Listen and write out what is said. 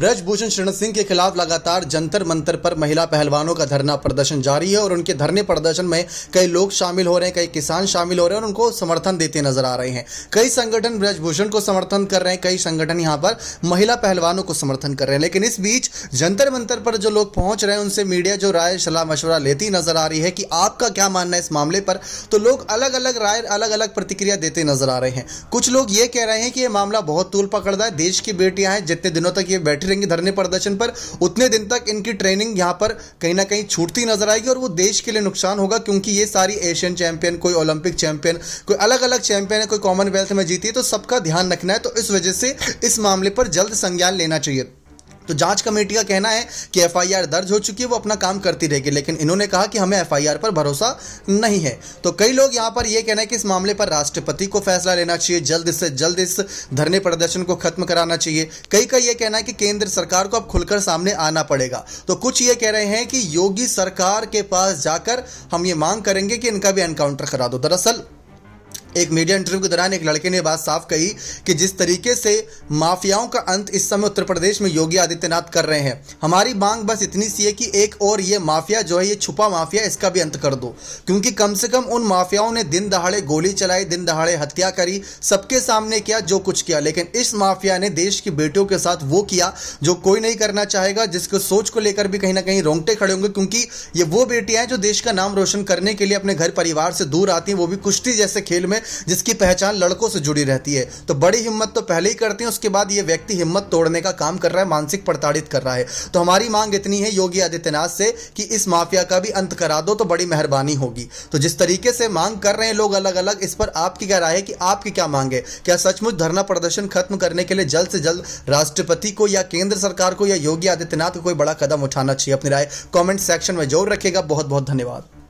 ब्रजभूषण शरण सिंह के खिलाफ लगातार जंतर मंतर पर महिला पहलवानों का धरना प्रदर्शन जारी है और उनके धरने प्रदर्शन में कई लोग शामिल हो रहे हैं कई किसान शामिल हो रहे हैं और उनको समर्थन देते नजर आ रहे हैं कई संगठन ब्रजभूषण को समर्थन कर रहे हैं कई संगठन यहाँ पर महिला पहलवानों को समर्थन कर रहे हैं लेकिन इस बीच जंतर मंतर पर जो लोग पहुंच रहे हैं उनसे मीडिया जो राय सलाह मशवरा लेती नजर आ रही है कि आपका क्या मानना है इस मामले पर तो लोग अलग अलग राय अलग अलग प्रतिक्रिया देते नजर आ रहे हैं कुछ लोग ये कह रहे हैं कि ये मामला बहुत तूल पकड़दा है देश की बेटियां हैं जितने दिनों तक ये बैठी बैठी रहेंगी धरने प्रदर्शन पर उतने दिन तक इनकी ट्रेनिंग यहाँ पर कहीं ना कहीं छूटती नजर आएगी और वो देश के लिए नुकसान होगा क्योंकि ये सारी एशियन चैंपियन कोई ओलंपिक चैंपियन कोई अलग अलग चैंपियन है कोई कॉमनवेल्थ में जीती है तो सबका ध्यान रखना है तो इस वजह से इस मामले पर जल्द संज्ञान लेना चाहिए तो जांच कमेटी का कहना है कि एफआईआर दर्ज हो चुकी है वो अपना काम करती रहेगी लेकिन इन्होंने कहा कि हमें एफआईआर पर भरोसा नहीं है तो कई लोग यहां पर यह कहना है कि इस मामले पर राष्ट्रपति को फैसला लेना चाहिए जल्द से जल्द इस धरने प्रदर्शन को खत्म कराना चाहिए कई का यह कहना है कि केंद्र सरकार को अब खुलकर सामने आना पड़ेगा तो कुछ ये कह रहे हैं कि योगी सरकार के पास जाकर हम ये मांग करेंगे कि इनका भी एनकाउंटर करा दो दरअसल एक मीडिया इंटरव्यू के दौरान एक लड़के ने बात साफ कही कि जिस तरीके से माफियाओं का अंत इस समय उत्तर प्रदेश में योगी आदित्यनाथ कर रहे हैं हमारी मांग बस इतनी सी है कि एक और ये माफिया जो है ये छुपा माफिया इसका भी अंत कर दो क्योंकि कम से कम उन माफियाओं ने दिन दहाड़े गोली चलाई दिन दहाड़े हत्या करी सबके सामने किया जो कुछ किया लेकिन इस माफिया ने देश की बेटियों के साथ वो किया जो कोई नहीं करना चाहेगा जिसको सोच को लेकर भी कहीं ना कहीं रोंगटे खड़े होंगे क्योंकि ये वो बेटियां हैं जो देश का नाम रोशन करने के लिए अपने घर परिवार से दूर आती हैं वो भी कुश्ती जैसे खेल में जिसकी पहचान लड़कों से जुड़ी रहती है तो बड़ी हिम्मत तो पहले ही करते हैं उसके बाद ये व्यक्ति हिम्मत तोड़ने का काम कर रहा है मानसिक प्रताड़ित कर रहा है तो हमारी मांग इतनी है योगी आदित्यनाथ से कि इस माफिया का भी अंत करा दो तो बड़ी मेहरबानी होगी तो जिस तरीके से मांग कर रहे हैं लोग अलग अलग इस पर आपकी क्या राय है कि आपकी क्या मांग है क्या सचमुच धरना प्रदर्शन खत्म करने के लिए जल्द से जल्द राष्ट्रपति को या केंद्र सरकार को या योगी आदित्यनाथ को कोई बड़ा कदम उठाना चाहिए अपनी राय कॉमेंट सेक्शन में जरूर रखेगा बहुत बहुत धन्यवाद